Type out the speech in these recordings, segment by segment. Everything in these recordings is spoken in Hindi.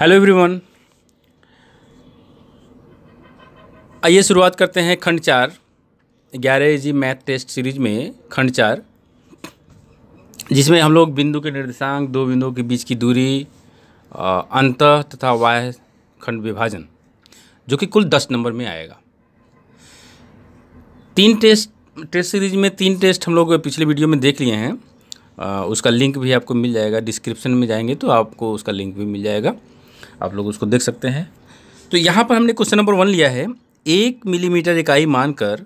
हेलो एवरीवन आइए शुरुआत करते हैं खंड चार ग्यारह जी मैथ टेस्ट सीरीज में खंड चार जिसमें हम लोग बिंदु के निर्देशांक दो बिंदुओं के बीच की दूरी अंत तथा वाह खंड विभाजन जो कि कुल दस नंबर में आएगा तीन टेस्ट टेस्ट सीरीज में तीन टेस्ट हम लोग पिछले वीडियो में देख लिए हैं आ, उसका लिंक भी आपको मिल जाएगा डिस्क्रिप्शन में जाएंगे तो आपको उसका लिंक भी मिल जाएगा आप लोग उसको देख सकते हैं तो यहाँ पर हमने क्वेश्चन नंबर वन लिया है एक मिलीमीटर इकाई मानकर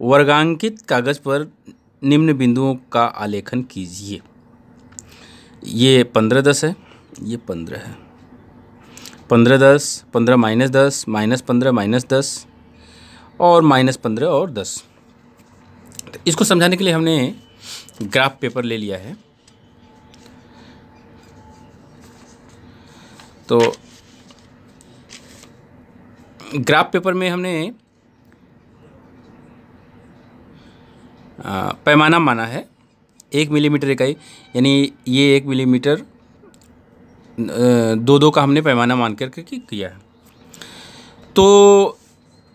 वर्गांकित कागज़ पर निम्न बिंदुओं का आलेखन कीजिए ये पंद्रह दस है ये पंद्रह है पंद्रह दस पंद्रह माइनस दस माइनस पंद्रह माइनस दस और माइनस पंद्रह और दस तो इसको समझाने के लिए हमने ग्राफ पेपर ले लिया है तो ग्राफ पेपर में हमने पैमाना माना है एक मिलीमीटर इकाई यानी ये एक मिलीमीटर दो दो का हमने पैमाना मान करके किया है तो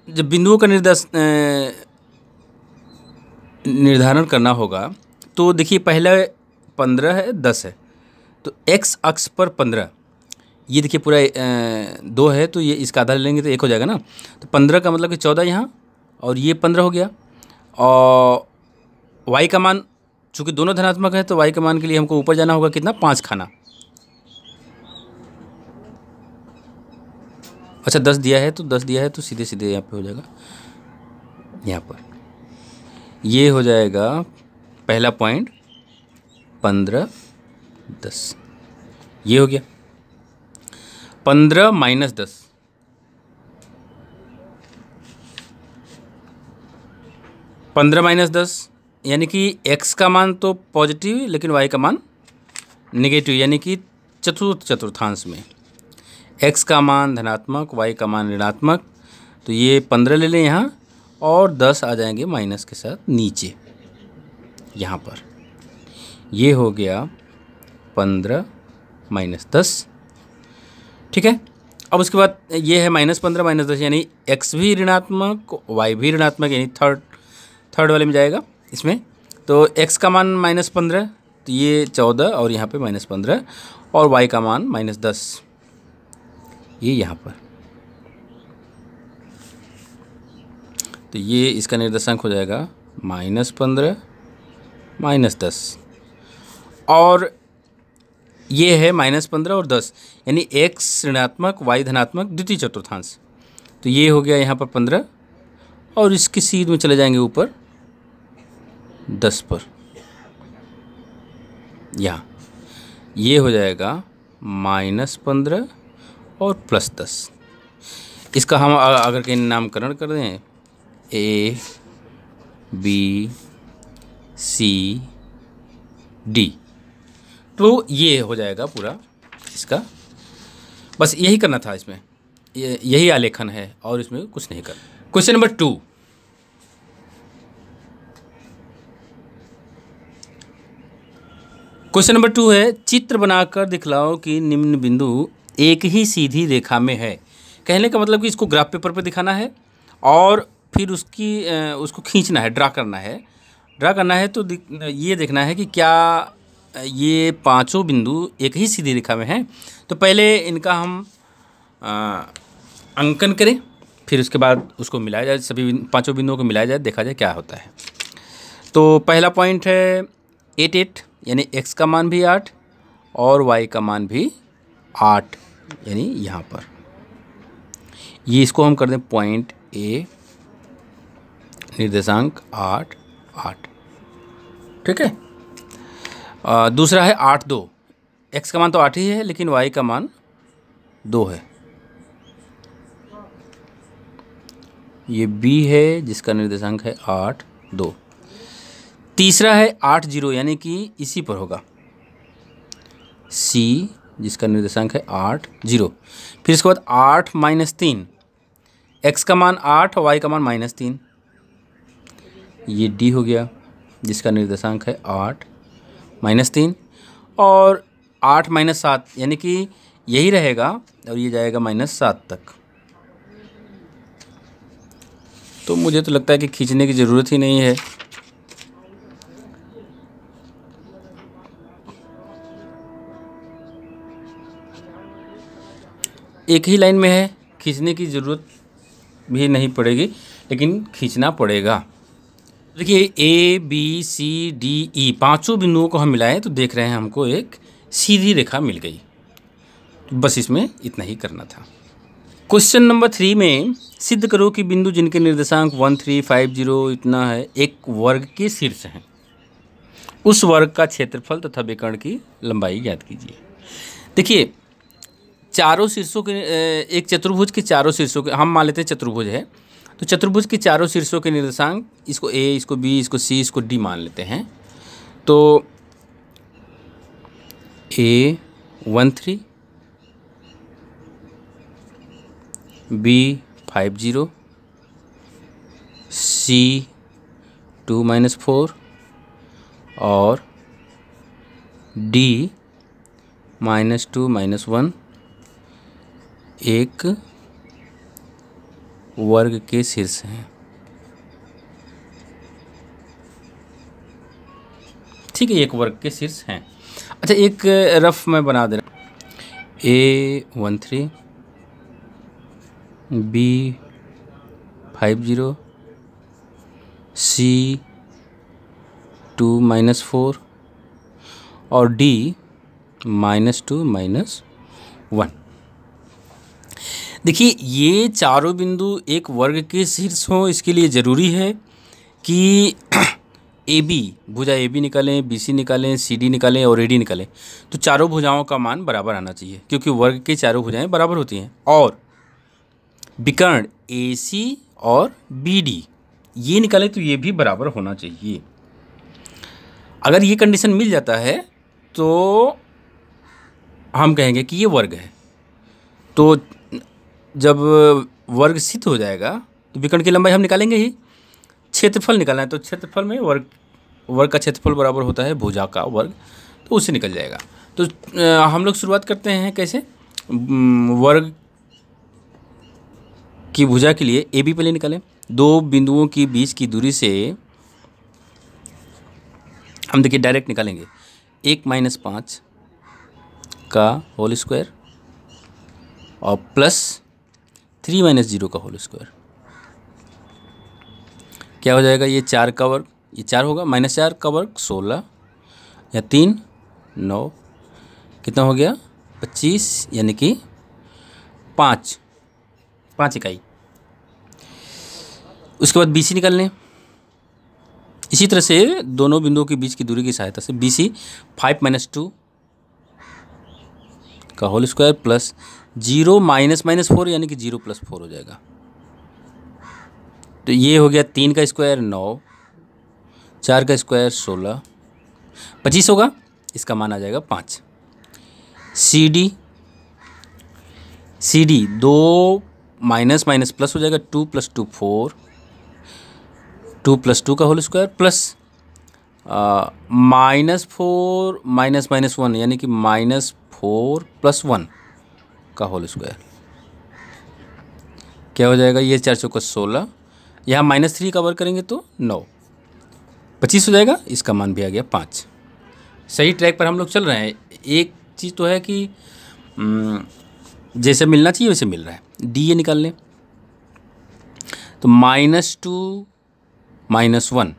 जब बिंदुओं का निर्देश निर्धारण करना होगा तो देखिए पहला पंद्रह है दस है तो एक्स अक्ष पर पंद्रह ये देखिए पूरा दो है तो ये इसका आधा ले लेंगे तो एक हो जाएगा ना तो पंद्रह का मतलब कि चौदह यहाँ और ये पंद्रह हो गया और वाई का मान चूँकि दोनों धनात्मक है तो वाई का मान के लिए हमको ऊपर जाना होगा कितना पाँच खाना अच्छा दस दिया है तो दस दिया है तो सीधे सीधे यहाँ पे हो जाएगा यहाँ पर ये हो जाएगा पहला पॉइंट पंद्रह दस ये हो गया पंद्रह माइनस दस पंद्रह माइनस दस यानी कि एक्स का मान तो पॉजिटिव लेकिन वाई का मान नेगेटिव यानी कि चतुर्थ चतुर्थांश में एक्स का मान धनात्मक वाई का मान ऋणात्मक तो ये पंद्रह ले लें यहाँ और दस आ जाएंगे माइनस के साथ नीचे यहाँ पर ये हो गया पंद्रह माइनस दस ठीक है अब उसके बाद ये है माइनस पंद्रह माइनस दस यानी एक्स भी ऋणात्मक वाई भी ऋणात्मक यानी थर्ड थर्ड वाले में जाएगा इसमें तो एक्स का मान माइनस पंद्रह तो ये चौदह और यहाँ पे माइनस पंद्रह और वाई का मान माइनस दस ये यहाँ पर तो ये इसका निर्देशांक हो जाएगा माइनस पंद्रह माइनस दस और ये है माइनस पंद्रह और दस यानी एक्स ऋणात्मक वाई धनात्मक द्वितीय चतुर्थांश तो ये हो गया यहाँ पर पंद्रह और इसकी सीध में चले जाएंगे ऊपर दस पर यहाँ ये हो जाएगा माइनस पंद्रह और प्लस दस इसका हम अगर कहीं नामकरण कर दें ए बी सी डी तो ये हो जाएगा पूरा इसका बस यही करना था इसमें यही आलेखन है और इसमें कुछ नहीं करना question number two question number two है चित्र बनाकर दिखलाओ कि निम्न बिंदु एक ही सीधी रेखा में है कहने का मतलब कि इसको ग्राफ पेपर पर दिखाना है और फिर उसकी उसको खींचना है ड्रा करना है ड्रा करना है तो ये देखना है कि क्या ये पांचों बिंदु एक ही सीधी रेखा में हैं तो पहले इनका हम आ, अंकन करें फिर उसके बाद उसको मिलाया जाए सभी पांचों बिंदुओं को मिलाया जाए देखा जाए क्या होता है तो पहला पॉइंट है एट एट यानी एक्स का मान भी आठ और वाई का मान भी आठ यानी यहाँ पर ये इसको हम कर दें पॉइंट ए निर्देशांक आठ आठ ठीक है दूसरा है आठ दो एक्स का मान तो आठ ही है लेकिन वाई का मान दो है ये बी है जिसका निर्देशांक है आठ दो तीसरा है आठ जीरो यानी कि इसी पर होगा सी जिसका निर्देशांक है आठ जीरो फिर इसके बाद आठ माइनस तीन एक्स का मान आठ और वाई का मान माइनस तीन ये डी हो गया जिसका निर्देशांक है आठ माइनस तीन और आठ माइनस सात यानी कि यही रहेगा और ये जाएगा माइनस सात तक तो मुझे तो लगता है कि खींचने की ज़रूरत ही नहीं है एक ही लाइन में है खींचने की ज़रूरत भी नहीं पड़ेगी लेकिन खींचना पड़ेगा देखिए A B C D E e पाँचों बिंदुओं को हम मिलाएं तो देख रहे हैं हमको एक सीधी रेखा मिल गई तो बस इसमें इतना ही करना था क्वेश्चन नंबर थ्री में सिद्ध करो कि बिंदु जिनके निर्देशांक वन थ्री फाइव जीरो इतना है एक वर्ग के शीर्ष हैं उस वर्ग का क्षेत्रफल तथा विकर्ण की लंबाई याद कीजिए देखिए चारों शीर्षों के एक चतुर्भुज के चारों शीर्षों के हम मान लेते हैं चतुर्भुज है तो चतुर्भुज के चारों शीर्षों के निर्देशांक इसको ए इसको बी इसको सी इसको डी मान लेते हैं तो A one three B five zero C two minus four और D minus two minus one एक वर्ग के शीर्ष हैं ठीक है एक वर्ग के शीर्ष हैं अच्छा एक रफ मैं बना दे रहा A one three B five zero C two minus four और D minus two minus one देखिए ये चारों बिंदु एक वर्ग के शीर्ष हों इसके लिए ज़रूरी है कि ए बी भुजा ए बी निकालें बी सी निकालें सी डी निकालें और ए डी निकालें तो चारों भुजाओं का मान बराबर आना चाहिए क्योंकि वर्ग के चारों भुजाएं बराबर होती हैं और विकर्ण ए सी और बी डी ये निकालें तो ये भी बराबर होना चाहिए अगर ये कंडीशन मिल जाता है तो हम कहेंगे कि ये वर्ग है तो जब वर्ग सिद्ध हो जाएगा तो विकर्ण की लंबाई हम निकालेंगे ही क्षेत्रफल निकालना है तो क्षेत्रफल में वर्ग वर्ग का क्षेत्रफल बराबर होता है भुजा का वर्ग तो उससे निकल जाएगा तो हम लोग शुरुआत करते हैं कैसे वर्ग की भुजा के लिए ए बी पहले निकालें दो बिंदुओं के बीच की दूरी से हम देखिए डायरेक्ट निकालेंगे एक माइनस पाँच का होल स्क्वायर और प्लस थ्री माइनस जीरो का होल स्क्वायर क्या हो जाएगा ये चार का वर्ग ये चार होगा माइनस चार का वर्ग सोलह या तीन नौ कितना हो गया पच्चीस यानी कि पाँच पाँच इकाई उसके बाद बी सी निकाल लें इसी तरह से दोनों बिंदुओं के बीच की दूरी की सहायता से B C five minus two का whole square plus zero minus minus four यानी कि जीरो प्लस फोर हो जाएगा तो ये हो गया तीन का स्क्वायर नौ चार का स्क्वायर सोलह पच्चीस होगा इसका मान आ जाएगा पाँच सी डी सी डी दो माइनस माइनस प्लस हो जाएगा two plus two four two plus two का whole square plus minus four minus minus one यानी कि माइनस फोर प्लस वन का होल स्क्वायर क्या हो जाएगा ये चार चौका सोलह यहाँ माइनस थ्री कवर करेंगे तो नौ पच्चीस हो जाएगा इसका मान भी आ गया पाँच सही ट्रैक पर हम लोग चल रहे हैं एक चीज़ तो है कि जैसे मिलना चाहिए वैसे मिल रहा है डी ए निकाल लें तो माइनस टू माइनस वन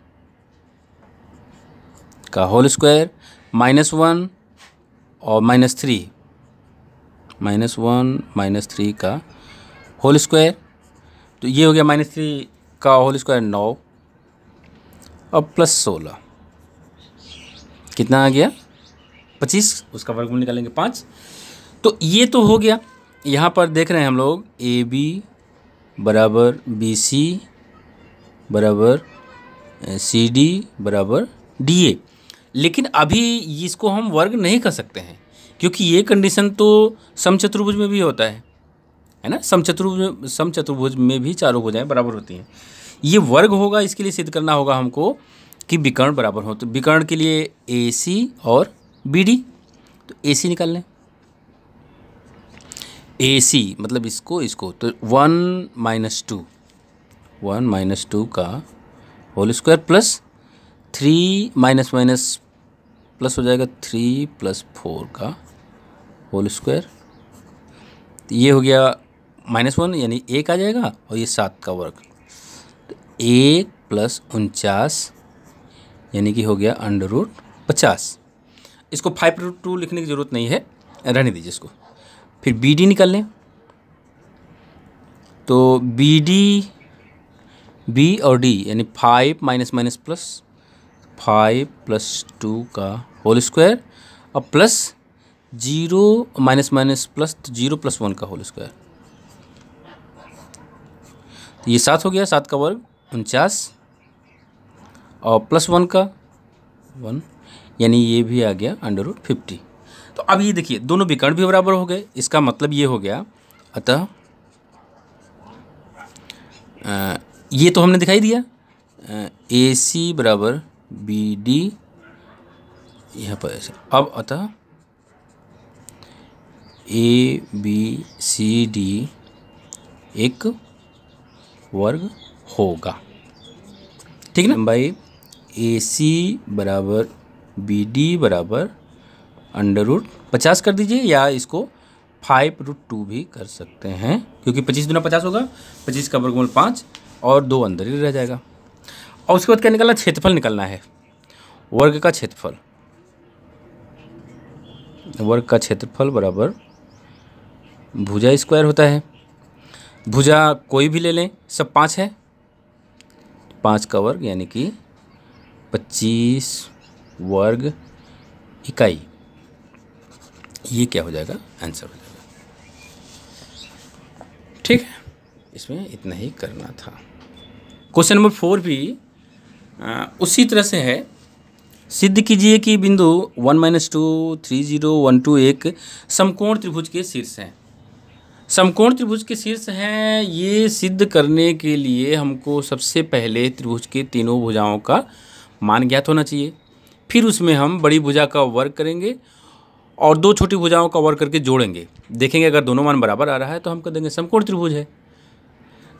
का होल स्क्वायर माइनस वन और minus three minus one minus three का होल स्क्वायर तो ये हो गया माइनस थ्री का होल स्क्वायर नौ और प्लस सोलह कितना आ गया पच्चीस उसका वर्गमूल निकालेंगे पाँच तो ये तो हो गया यहाँ पर देख रहे हैं हम लोग ए बी बराबर बी सी बराबर सी डी बराबर डी ए लेकिन अभी इसको हम वर्ग नहीं कर सकते हैं क्योंकि ये कंडीशन तो समचतुर्भुज में भी होता है है ना समचतुर्भुज समचतुर्भुज में भी चारों भुजाएं बराबर होती हैं ये वर्ग होगा इसके लिए सिद्ध करना होगा हमको कि विकर्ण बराबर हो तो विकर्ण के लिए ए सी और बी डी तो ए सी निकाल लें ए सी मतलब इसको इसको तो one minus two one minus two का whole square plus three minus minus plus हो जाएगा थ्री प्लस फोर का होल स्क्वायर तो ये हो गया माइनस वन यानी एक आ जाएगा और ये सात का वर्ग तो एक प्लस उनचास यानी कि हो गया अंडर रूट पचास इसको फाइव रूट टू लिखने की ज़रूरत नहीं है रहने दीजिए इसको फिर बी डी निकाल लें तो बी डी बी और डी यानी five minus minus plus five plus two का होल स्क्वायर और plus zero minus minus plus zero plus one का होल स्क्वायर तो ये सात हो गया सात का वर्ग उनचास और प्लस वन का वन यानी ये भी आ गया अंडर रूट फिफ्टी तो अब ये देखिए दोनों विकर्ण भी बराबर हो गए इसका मतलब ये हो गया अतः ये तो हमने दिखाई दिया ए सी बराबर बी डी यहाँ पर ऐसा अब अतः ए बी सी डी एक वर्ग होगा ठीक है लंबाई ए सी बराबर बी डी बराबर अंडर रूट पचास कर दीजिए या इसको फाइव रूट टू भी कर सकते हैं क्योंकि पच्चीस दुना पचास होगा पच्चीस का वर्गमूल पाँच और दो अंदर ही रह जाएगा और उसके बाद क्या निकलना क्षेत्रफल निकलना है वर्ग का क्षेत्रफल वर्ग का क्षेत्रफल बराबर भुजा स्क्वायर होता है भुजा कोई भी ले लें सब पाँच है पाँच का वर्ग यानी कि पच्चीस वर्ग इकाई ये क्या हो जाएगा आंसर हो जाएगा ठीक है इसमें इतना ही करना था क्वेश्चन नंबर फोर भी आ, उसी तरह से है सिद्ध कीजिए कि बिंदु one minus two three zero one two एक समकोण त्रिभुज के शीर्ष हैं समकोण त्रिभुज के शीर्ष हैं ये सिद्ध करने के लिए हमको सबसे पहले त्रिभुज के तीनों भुजाओं का मान ज्ञात होना चाहिए फिर उसमें हम बड़ी भुजा का वर्क करेंगे और दो छोटी भुजाओं का वर्क करके जोड़ेंगे देखेंगे अगर दोनों मान बराबर आ रहा है तो हम कह देंगे समकोण त्रिभुज है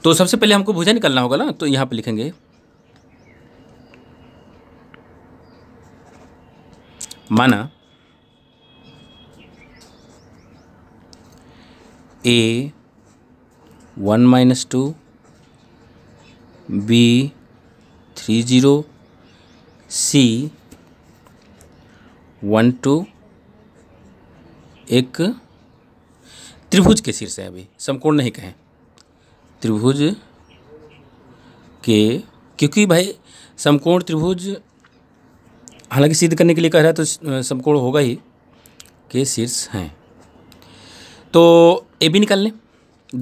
तो सबसे पहले हमको भुजा निकालना होगा ना तो यहाँ पर लिखेंगे माना A one minus two B three zero C one two एक त्रिभुज के शीर्ष है अभी समकोण नहीं कहें त्रिभुज के क्योंकि भाई समकोण त्रिभुज हालांकि सिद्ध करने के लिए कह रहा है तो समकोण होगा ही के शीर्ष हैं तो ए बी निकाल लें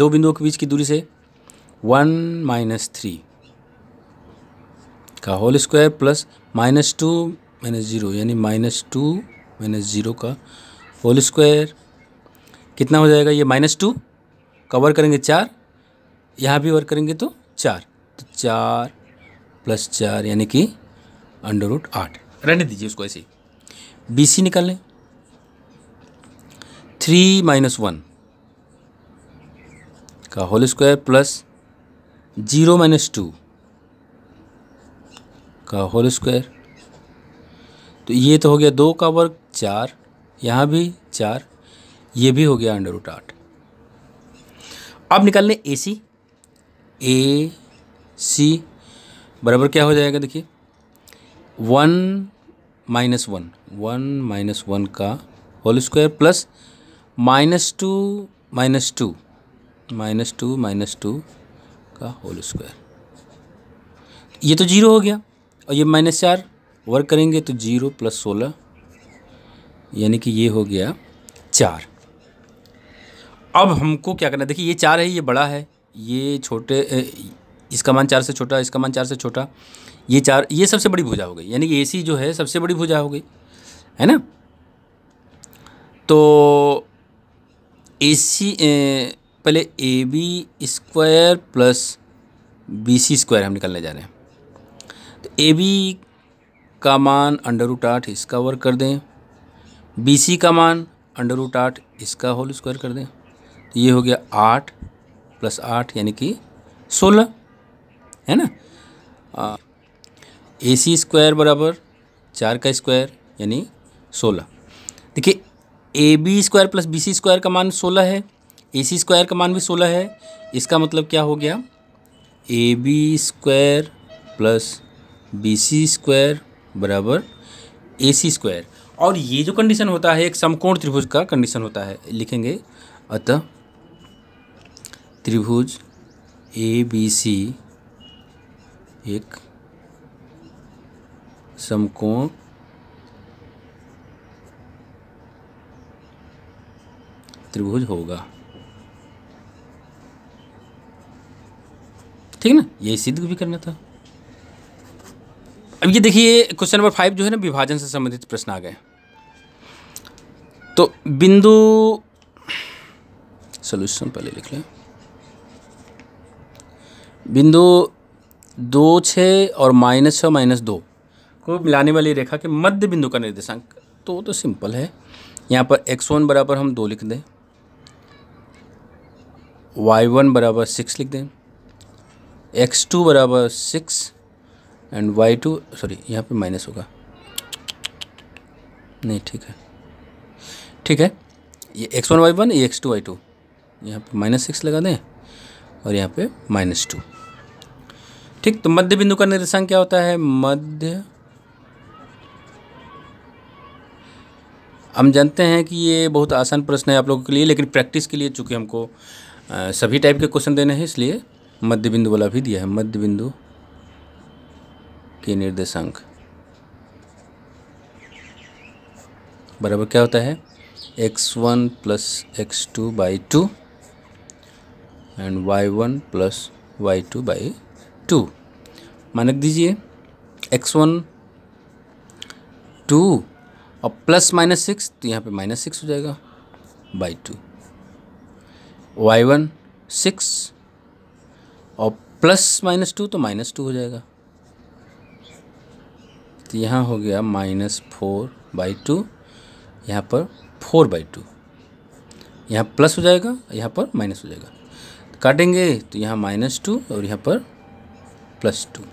दो बिंदुओं के बीच की दूरी से वन माइनस थ्री का whole square plus minus two minus zero यानी माइनस टू माइनस ज़ीरो का होल स्क्वायर कितना हो जाएगा ये माइनस टू कवर करेंगे चार यहाँ भी वर्क करेंगे तो चार तो चार प्लस चार यानी कि अंडर रूट आठ रहने दीजिए उसको ऐसे ही बी सी निकाल लें थ्री माइनस वन का whole square plus zero minus two का होल स्क्वायर तो ये तो हो गया दो का वर्ग चार यहाँ भी चार ये भी हो गया अंडर रूट आठ अब निकाल लें ए सी ए सी बराबर क्या हो जाएगा देखिए one minus one one minus one का whole square plus minus two minus two minus two minus two का होल स्क्वायर ये तो जीरो हो गया और ये माइनस चार वर्क करेंगे तो जीरो प्लस सोलह यानी कि ये हो गया चार अब हमको क्या करना है देखिए ये चार है ये बड़ा है ये छोटे इसका मान चार से छोटा इसका मान चार से छोटा ये चार ये सबसे बड़ी भुजा हो गई यानी कि सी जो है सबसे बड़ी भुजा हो गई है ना तो सी पहले A B square plus B C square हम निकालने जा रहे हैं तो ए बी का मान अंडर रूट आठ इसका वर्क कर दें बी सी का मान अंडर रूट आठ इसका होल स्क्वायर कर दें तो ये हो गया आठ प्लस आठ यानी कि सोलह है ना ए सी स्क्वायर बराबर चार का स्क्वायर यानी सोलह देखिए A B square plus B C square का मान सोलह है ए सी स्क्वायर का मान भी सोलह है इसका मतलब क्या हो गया A B square plus B C square बराबर ए सी स्क्वायर और ये जो कंडीशन होता है एक समकोण त्रिभुज का कंडीशन होता है लिखेंगे अतः त्रिभुज ए बी सी एक समकोण त्रिभुज होगा ठीक है ना यही सिद्ध भी करना था अब ये देखिए क्वेश्चन नंबर फाइव जो है ना विभाजन से संबंधित प्रश्न आ गए तो बिंदु सोल्यूशन पहले लिख लें बिंदु दो छ और माइनस छ माइनस दो को मिलाने वाली रेखा के मध्य बिंदु का निर्देशांक तो तो सिंपल है यहाँ पर एक्स वन बराबर हम दो लिख दें वाई वन बराबर सिक्स लिख दें एक्स टू बराबर six and Y two sorry यहाँ पे माइनस होगा नहीं ठीक है ठीक है ये एक्स वन वाई वन ये एक्स टू वाई टू यहाँ पर माइनस सिक्स लगा दें और यहाँ पे माइनस टू ठीक तो मध्य बिंदु का निर्देशांक क्या होता है मध्य हम जानते हैं कि ये बहुत आसान प्रश्न है आप लोगों के लिए लेकिन प्रैक्टिस के लिए चूंकि हमको सभी टाइप के क्वेश्चन देने हैं इसलिए मध्य बिंदु वाला भी दिया है मध्य बिंदु के निर्देशांक बराबर क्या होता है X one plus X two by two and Y one plus Y two by two मानक दीजिए एक्स वन टू और प्लस माइनस सिक्स तो यहाँ पे माइनस सिक्स हो जाएगा by two Y one six और प्लस माइनस टू तो माइनस टू हो जाएगा तो यहाँ हो गया माइनस फोर बाई टू यहाँ पर फोर बाई टू यहाँ प्लस हो जाएगा यहाँ पर माइनस हो जाएगा काटेंगे तो यहाँ माइनस टू और यहाँ पर प्लस टू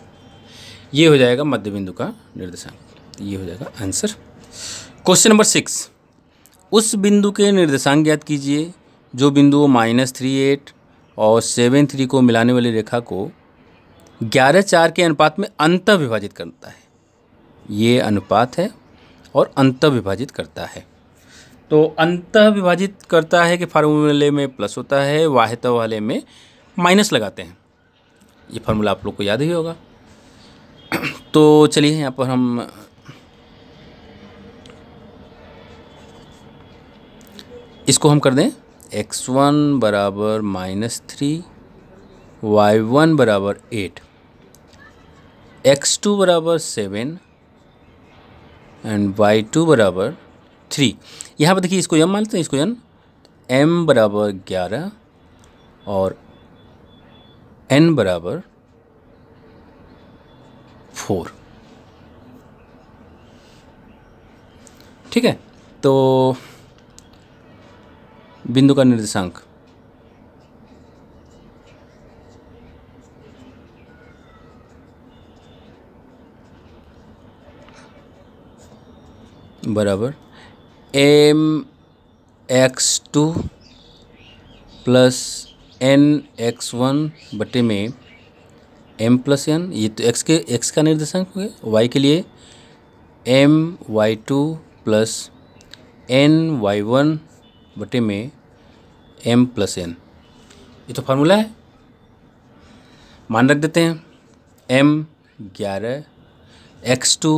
ये हो जाएगा मध्य बिंदु का निर्देशांक ये हो जाएगा आंसर क्वेश्चन नंबर सिक्स उस बिंदु के निर्देशांक ज्ञात कीजिए जो बिंदु माइनस थ्री एट और सेवन थ्री को मिलाने वाली रेखा को ग्यारह चार के अनुपात में अंत विभाजित करता है ये अनुपात है और अंत विभाजित करता है तो अंत विभाजित करता है कि फार्मूले में प्लस होता है वाहित्व वाले में माइनस लगाते हैं ये फार्मूला आप लोग को याद ही होगा तो चलिए यहाँ पर हम इसको हम कर दें एक्स वन बराबर माइनस थ्री वाई वन बराबर एट एक्स टू बराबर सेवन एंड वाई टू बराबर थ्री यहाँ पर देखिए इसको यम मानते हैं इसको यम एम बराबर ग्यारह और एन बराबर फोर ठीक है तो बिंदु का निर्देशांक बराबर M X two plus N X one बटे में एम प्लस एन ये तो एक्स के एक्स का निर्देशांक हो गया वाई के लिए M Y two plus N Y one बटे में एम प्लस एन ये तो फार्मूला है मान रख देते हैं एम ग्यारह एक्स टू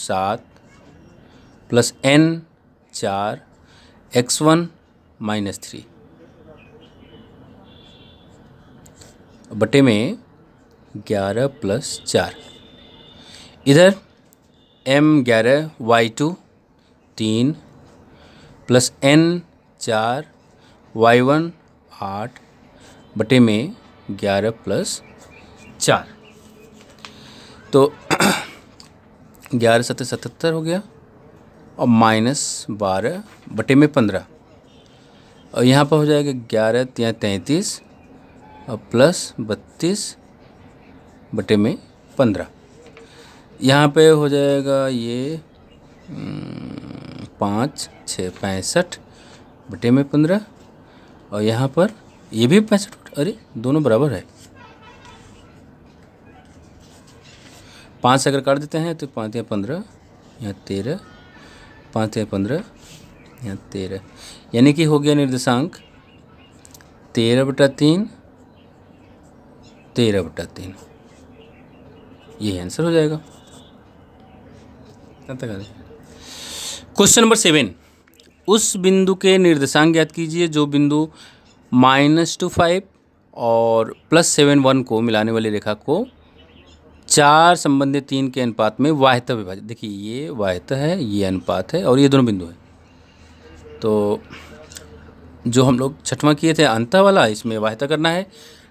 सात प्लस एन चार एक्स वन माइनस थ्री बटे में ग्यारह प्लस चार इधर एम ग्यारह वाई टू तीन प्लस एन चार वाई वन आठ बटे में ग्यारह प्लस चार तो ग्यारह सत्रह सतहत्तर हो गया और माइनस बारह बटे में पंद्रह और यहाँ पर हो जाएगा ग्यारह या तैंतीस और प्लस बत्तीस बटे में पंद्रह यहाँ पे हो जाएगा ये पाँच छः पैंसठ बटे में पंद्रह और यहाँ पर ये भी पैंसठ अरे दोनों बराबर है पाँच से अगर काट देते हैं तो पाँच या पंद्रह या तेरह पाँच या पंद्रह या तेरह यानी कि हो गया निर्देशांक तेरह बटा तीन तेरह बटा तीन यही आंसर हो जाएगा क्वेश्चन नंबर सेवन उस बिंदु के निर्देशांक ज्ञात कीजिए जो बिंदु माइनस टू फाइव और प्लस सेवन वन को मिलाने वाली रेखा को चार संबंधित तीन के अनुपात में वाहत विभाजित देखिए ये वाहत है ये अनुपात है और ये दोनों बिंदु हैं तो जो हम लोग छठवा किए थे अंत वाला इसमें वाहता करना है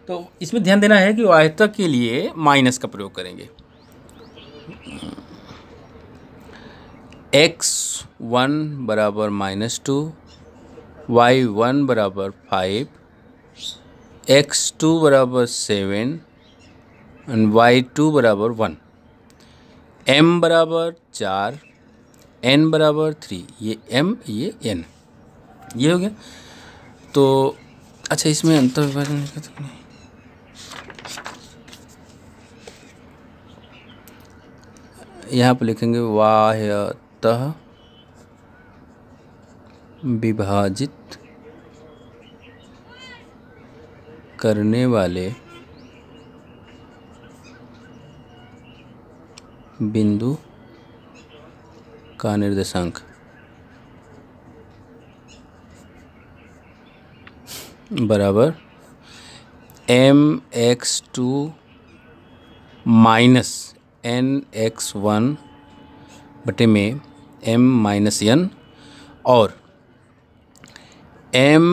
तो इसमें ध्यान देना है कि वाहता के लिए माइनस का प्रयोग करेंगे एक्स वन बराबर माइनस टू वाई वन बराबर फाइव एक्स टू बराबर सेवन एंड वाई टू बराबर वन एम बराबर चार एन बराबर थ्री ये एम ये एन ये हो गया तो अच्छा इसमें अंतर विभाजन नहीं यहाँ पर लिखेंगे वाह अंततः विभाजित करने वाले बिंदु का निर्देशांक बराबर M X two minus N X one बटे में एम माइनस एन और M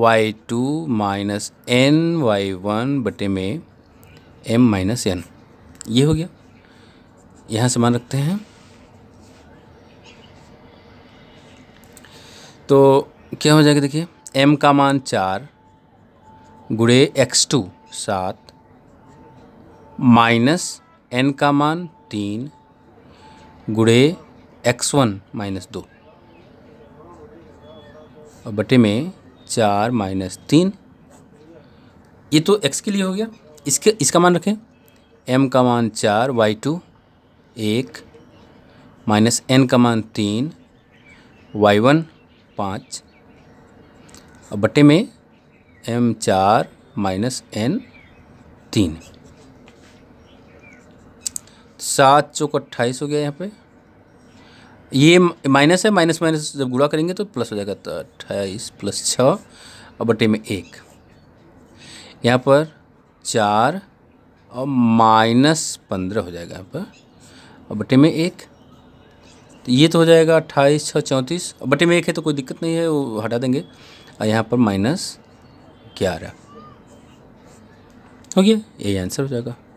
Y two minus N Y one बटे में एम माइनस एन ये हो गया यहाँ से मान रखते हैं तो क्या हो जाएगा देखिए एम का मान चार गुड़े एक्स टू सात माइनस एन का मान तीन गुड़े एक्स वन माइनस दो और बटे में चार माइनस तीन ये तो एक्स के लिए हो गया इसके इसका मान रखें एम का मान चार वाई टू एक माइनस एन का मान तीन वाई वन पाँच और बटे में एम चार माइनस एन तीन सात चौक अट्ठाईस हो गया यहाँ पे ये माइनस है माइनस माइनस जब गुड़ा करेंगे तो प्लस हो जाएगा तो अट्ठाईस प्लस छः और बटे में एक यहाँ पर चार और माइनस पंद्रह हो जाएगा यहाँ पर और बटे में एक तो ये तो हो जाएगा अट्ठाईस छः चौंतीस और बटे में एक है तो कोई दिक्कत नहीं है वो हटा देंगे और यहाँ पर माइनस ग्यारह हो गया यही आंसर हो जाएगा